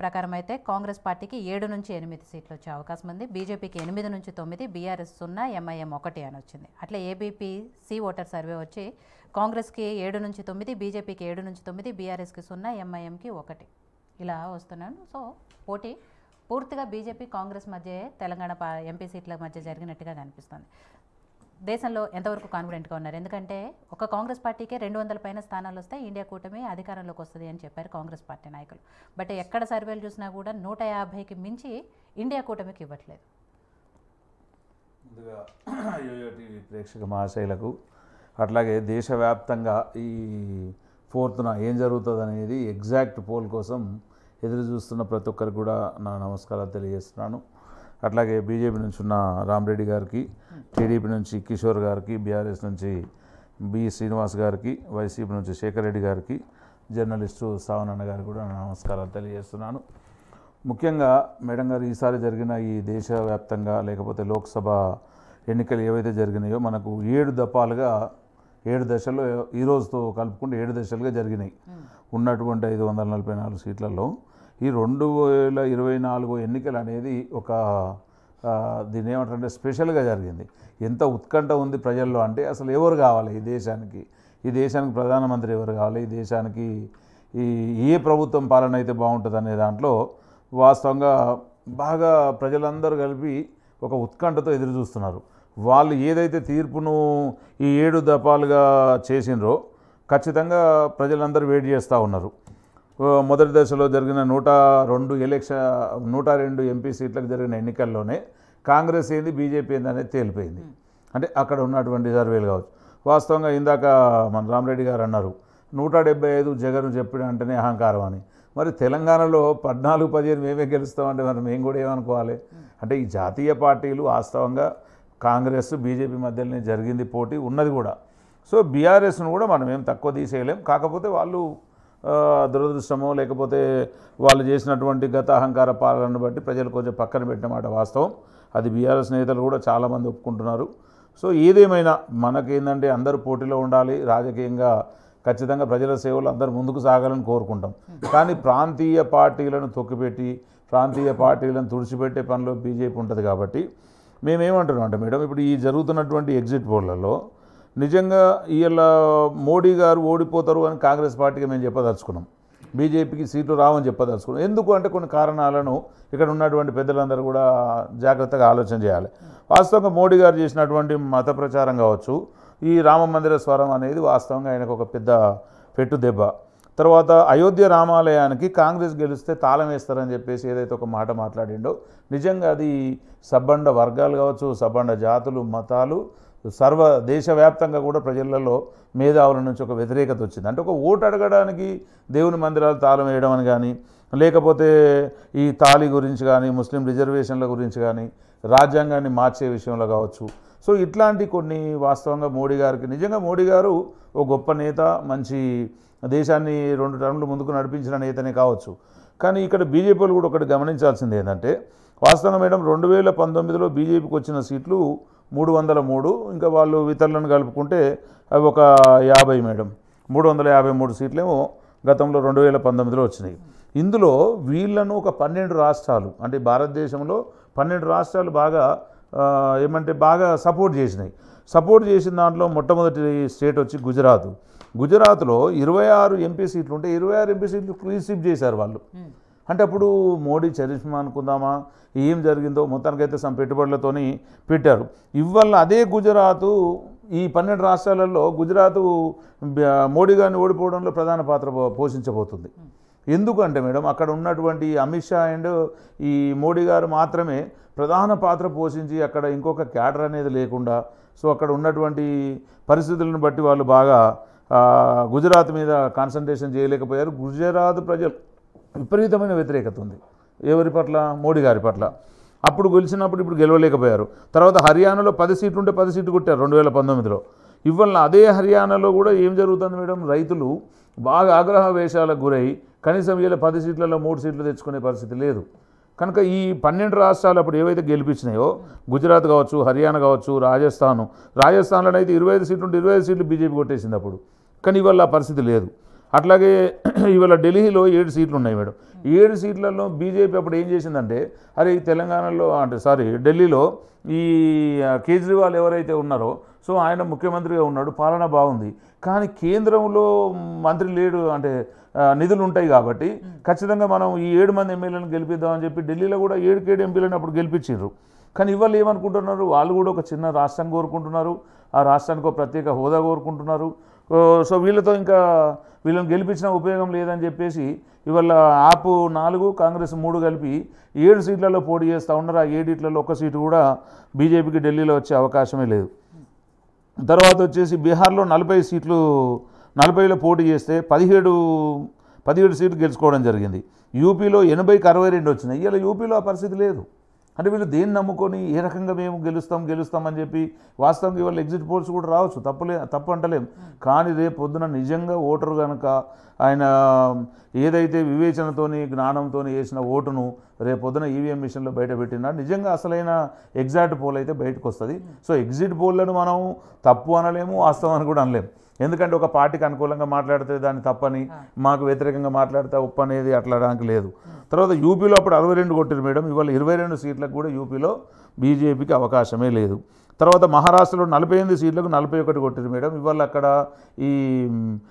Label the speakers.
Speaker 1: ప్రకారం అయితే కాంగ్రెస్ పార్టీకి ఏడు నుంచి ఎనిమిది సీట్లు వచ్చే అవకాశం ఉంది బీజేపీకి ఎనిమిది నుంచి తొమ్మిది బీఆర్ఎస్ సున్నా ఎంఐఎం ఒకటి అని వచ్చింది అట్లా ఏబీపీ సి ఓటర్ సర్వే వచ్చి కాంగ్రెస్కి ఏడు నుంచి తొమ్మిది బీజేపీకి ఏడు నుంచి తొమ్మిది బీఆర్ఎస్కి సున్నా ఎంఐఎంకి ఒకటి ఇలా వస్తున్నాను సో పోటీ పూర్తిగా బీజేపీ కాంగ్రెస్ మధ్య తెలంగాణ ఎంపీ సీట్ల మధ్య జరిగినట్టుగా కనిపిస్తుంది దేశంలో ఎంతవరకు కాన్ఫిడెంట్గా ఉన్నారు ఎందుకంటే ఒక కాంగ్రెస్ పార్టీకే రెండు వందల పైన స్థానాలు వస్తే ఇండియా కూటమి అధికారంలోకి వస్తుంది అని చెప్పారు కాంగ్రెస్ పార్టీ నాయకులు బట్ ఎక్కడ సర్వేలు చూసినా కూడా నూట యాభైకి మించి ఇండియా కూటమికి ఇవ్వట్లేదు ప్రేక్షక మహాశైలకు అట్లాగే దేశవ్యాప్తంగా ఈ ఫోర్త్న ఏం జరుగుతుంది అనేది ఎగ్జాక్ట్ పోల్ కోసం ఎదురు చూస్తున్న ప్రతి ఒక్కరికి కూడా నా నమస్కారాలు తెలియజేస్తున్నాను అట్లాగే బీజేపీ నుంచి ఉన్న రామరెడ్డి గారికి టీడీపీ నుంచి కిషోర్ గారికి బీఆర్ఎస్ నుంచి బి శ్రీనివాస్ గారికి వైసీపీ నుంచి శేఖర్ రెడ్డి గారికి జర్నలిస్టు సావనన్న గారికి కూడా నమస్కారాలు తెలియజేస్తున్నాను ముఖ్యంగా మేడం గారు ఈసారి జరిగిన ఈ దేశవ్యాప్తంగా లేకపోతే లోక్సభ ఎన్నికలు ఏవైతే జరిగినాయో మనకు ఏడు దఫాలుగా ఏడు దశల్లో ఈరోజుతో కలుపుకుంటే ఏడు దశలుగా జరిగినాయి ఉన్నటువంటి ఐదు వందల నలభై నాలుగు సీట్లలో ఈ రెండు వేల ఇరవై నాలుగు ఎన్నికలు అనేది ఒక దీని ఏమంటారంటే స్పెషల్గా జరిగింది ఎంత ఉత్కంఠ ఉంది ప్రజల్లో అంటే అసలు ఎవరు కావాలి ఈ దేశానికి ఈ దేశానికి ప్రధానమంత్రి ఎవరు కావాలి ఈ దేశానికి ఈ ఏ ప్రభుత్వం పాలన అయితే బాగుంటుంది అనే దాంట్లో వాస్తవంగా బాగా ప్రజలందరూ కలిపి ఒక ఉత్కంఠతో ఎదురు చూస్తున్నారు వాళ్ళు ఏదైతే తీర్పును ఈ ఏడు దపాలుగా చేసినరో ఖచ్చితంగా ప్రజలందరూ వెయిట్ చేస్తూ ఉన్నారు మొదటి దశలో జరిగిన నూట రెండు ఎలక్షన్ నూట రెండు ఎంపీ సీట్లకు జరిగిన ఎన్నికల్లోనే కాంగ్రెస్ ఏంది బీజేపీ ఏంది అనేది తేలిపోయింది అంటే అక్కడ ఉన్నటువంటి సర్వేలు కావచ్చు వాస్తవంగా ఇందాక మన రామరెడ్డి గారు అన్నారు నూట డెబ్బై ఐదు జగన్ చెప్పిన అంటేనే అహంకారం అని మరి తెలంగాణలో పద్నాలుగు పదిహేను మేమే గెలుస్తామంటే మనం మేము కూడా ఏమనుకోవాలి అంటే ఈ జాతీయ పార్టీలు వాస్తవంగా కాంగ్రెస్ బీజేపీ మధ్యలోనే జరిగింది పోటీ ఉన్నది కూడా సో బీఆర్ఎస్ను కూడా మనం ఏం తక్కువ తీసేయలేం కాకపోతే వాళ్ళు దురదృష్టమో లేకపోతే వాళ్ళు చేసినటువంటి గత అహంకార పాలనను బట్టి ప్రజలు కొంచెం పక్కన పెట్టినమాట వాస్తవం అది బీఆర్ఎస్ నేతలు కూడా చాలామంది ఒప్పుకుంటున్నారు సో ఏదేమైనా మనకేందంటే అందరూ పోటీలో ఉండాలి రాజకీయంగా ఖచ్చితంగా ప్రజల సేవలు అందరూ ముందుకు సాగాలని కోరుకుంటాం కానీ ప్రాంతీయ పార్టీలను తొక్కిపెట్టి ప్రాంతీయ పార్టీలను తుడిచిపెట్టే పనిలో బీజేపీ ఉంటుంది కాబట్టి మేమేమంటున్నాం అంటే మేడం ఇప్పుడు ఈ జరుగుతున్నటువంటి ఎగ్జిట్ పోళ్లలో నిజంగా వీళ్ళ మోడీ గారు ఓడిపోతారు అని కాంగ్రెస్ పార్టీకి మేము చెప్పదలుచుకున్నాం బీజేపీకి సీట్లు రావని చెప్పదలుచుకున్నాం ఎందుకు అంటే కొన్ని కారణాలను ఇక్కడ ఉన్నటువంటి పెద్దలందరూ కూడా జాగ్రత్తగా ఆలోచన చేయాలి వాస్తవంగా మోడీ గారు చేసినటువంటి మత ప్రచారం కావచ్చు ఈ రామ మందిర స్వరం అనేది వాస్తవంగా ఆయనకు ఒక పెద్ద పెట్టు దెబ్బ తర్వాత అయోధ్య రామాలయానికి కాంగ్రెస్ గెలిస్తే తాళం వేస్తారని చెప్పేసి ఏదైతే ఒక మాట మాట్లాడిండో నిజంగా అది సబ్బండ వర్గాలు కావచ్చు సబ్బండ జాతులు మతాలు సర్వ దేశవ్యాప్తంగా కూడా ప్రజలలో మేధావుల నుంచి ఒక వ్యతిరేకత వచ్చింది అంటే ఒక ఓటు అడగడానికి దేవుని మందిరాలు తాళం వేయడం అని కానీ లేకపోతే ఈ తాళి గురించి కానీ ముస్లిం రిజర్వేషన్ల గురించి కానీ రాజ్యాంగాన్ని మార్చే విషయంలో కావచ్చు సో ఇట్లాంటి కొన్ని వాస్తవంగా మోడీ గారికి నిజంగా మోడీ గారు ఒక గొప్ప నేత మంచి దేశాన్ని రెండు టర్ములు ముందుకు నడిపించిన నేతనే కావచ్చు కానీ ఇక్కడ బీజేపీలు కూడా ఒకటి గమనించాల్సింది ఏంటంటే వాస్తవంగా మేడం రెండు వేల పంతొమ్మిదిలో బీజేపీకి వచ్చిన సీట్లు మూడు వందల మూడు ఇంకా వాళ్ళు ఇతరులను కలుపుకుంటే అవి ఒక యాభై మేడం మూడు వందల యాభై మూడు సీట్లేమో గతంలో రెండు వేల పంతొమ్మిదిలో వచ్చినాయి ఇందులో వీళ్ళను ఒక పన్నెండు రాష్ట్రాలు అంటే భారతదేశంలో పన్నెండు రాష్ట్రాలు బాగా ఏమంటే బాగా సపోర్ట్ చేసినాయి సపోర్ట్ చేసిన దాంట్లో మొట్టమొదటి స్టేట్ వచ్చి గుజరాత్ గుజరాత్లో ఇరవై ఆరు ఎంపీ సీట్లు ఉంటే ఇరవై ఆరు ఎంపీ సీట్లు రిసీవ్ చేశారు వాళ్ళు అంటే అప్పుడు మోడీ చరిష్మా అనుకుందామా ఏం జరిగిందో మొత్తానికైతే సమ్ పెట్టుబడులతోని పెట్టారు ఇవల్ల అదే గుజరాతు ఈ పన్నెండు రాష్ట్రాలలో గుజరాత్ మోడీ గారిని ఓడిపోవడంలో ప్రధాన పాత్ర పోషించబోతుంది ఎందుకంటే మేడం అక్కడ ఉన్నటువంటి అమిత్ షా అండ్ ఈ మోడీ గారు మాత్రమే ప్రధాన పాత్ర పోషించి అక్కడ ఇంకొక క్యాడర్ అనేది లేకుండా సో అక్కడ ఉన్నటువంటి పరిస్థితులను బట్టి వాళ్ళు బాగా గుజరాత్ మీద కాన్సన్ట్రేషన్ చేయలేకపోయారు గుజరాత్ ప్రజలు విపరీతమైన వ్యతిరేకత ఉంది ఎవరి పట్ల మోడీ గారి పట్ల అప్పుడు గెలిచినప్పుడు ఇప్పుడు గెలవలేకపోయారు తర్వాత హర్యానాలో పది సీట్లు ఉంటే పది సీట్లు కొట్టారు రెండు వేల పంతొమ్మిదిలో ఇవల్ల అదే హర్యానాలో కూడా ఏం జరుగుతుంది మేడం రైతులు బాగా ఆగ్రహ వేషాలకు గురై కనీసం వీళ్ళ పది సీట్లలో మూడు సీట్లు తెచ్చుకునే పరిస్థితి లేదు కనుక ఈ పన్నెండు రాష్ట్రాలు అప్పుడు ఏవైతే గెలిపించినాయో గుజరాత్ కావచ్చు హర్యానా కావచ్చు రాజస్థాను రాజస్థాన్లో అయితే ఇరవై ఐదు సీట్లు ఉంటే ఇరవై ఐదు సీట్లు బీజేపీ కొట్టేసింది అప్పుడు కానీ ఇవాళ ఆ పరిస్థితి లేదు అట్లాగే ఇవాళ ఢిల్లీలో ఏడు సీట్లు ఉన్నాయి మేడం ఏడు సీట్లలో బీజేపీ అప్పుడు ఏం చేసిందంటే అరే తెలంగాణలో అంటే సారీ ఢిల్లీలో ఈ కేజ్రీవాల్ ఎవరైతే ఉన్నారో సో ఆయన ముఖ్యమంత్రిగా ఉన్నాడు పాలన బాగుంది కానీ కేంద్రంలో మంత్రి లేడు అంటే నిధులు ఉంటాయి కాబట్టి ఖచ్చితంగా మనం ఈ ఏడు మంది ఎమ్మెల్యేలను గెలిపిద్దామని చెప్పి ఢిల్లీలో కూడా ఏడుకేడు ఎంపీలను అప్పుడు గెలిపించారు కానీ ఇవాళ ఏమనుకుంటున్నారు వాళ్ళు కూడా ఒక చిన్న రాష్ట్రం కోరుకుంటున్నారు ఆ రాష్ట్రానికి ఒక ప్రత్యేక హోదా కోరుకుంటున్నారు సో వీళ్ళతో ఇంకా వీళ్ళని గెలిపించిన ఉపయోగం లేదని చెప్పేసి ఇవాళ ఆపు నాలుగు కాంగ్రెస్ మూడు కలిపి ఏడు సీట్లలో పోటీ చేస్తూ ఉన్నారు ఆ ఏడిట్లలో ఒక్క సీటు కూడా బీజేపీకి ఢిల్లీలో వచ్చే అవకాశమే లేదు తర్వాత వచ్చేసి బీహార్లో నలభై సీట్లు నలభైలో పోటీ చేస్తే పదిహేడు పదిహేడు సీట్లు గెలుచుకోవడం జరిగింది యూపీలో ఎనభైకి అరవై రెండు వచ్చినాయి ఇలా యూపీలో ఆ పరిస్థితి లేదు అంటే వీళ్ళు దేన్ని నమ్ముకొని ఏ రకంగా మేము గెలుస్తాం గెలుస్తాం అని చెప్పి వాస్తవంగా ఇవాళ ఎగ్జిట్ పోల్స్ కూడా రావచ్చు తప్పలే తప్పు అంటలేం కానీ రేపు పొద్దున నిజంగా ఓటరు కనుక ఆయన ఏదైతే వివేచనతోని జ్ఞానంతోని వేసిన ఓటును రేపు పొద్దున ఈవీఎం e మిషన్లో బయట పెట్టినా నిజంగా అసలైన ఎగ్జాక్ట్ పోల్ అయితే బయటకు వస్తుంది సో ఎగ్జిట్ పోల్లను మనం తప్పు అనలేము వాస్తవం అని కూడా అనలేము ఎందుకంటే ఒక పార్టీకి అనుకూలంగా మాట్లాడితే దాన్ని తప్పని మాకు వ్యతిరేకంగా మాట్లాడితే ఉప్పు అనేది అట్లా లేదు తర్వాత యూపీలో అప్పుడు అరవై రెండు కొట్టారు మేడం ఇవాళ ఇరవై రెండు సీట్లకు కూడా యూపీలో బీజేపీకి అవకాశమే లేదు తర్వాత మహారాష్ట్రలో నలభై ఎనిమిది సీట్లకు నలభై ఒకటి కొట్టారు మేడం ఇవాళ అక్కడ ఈ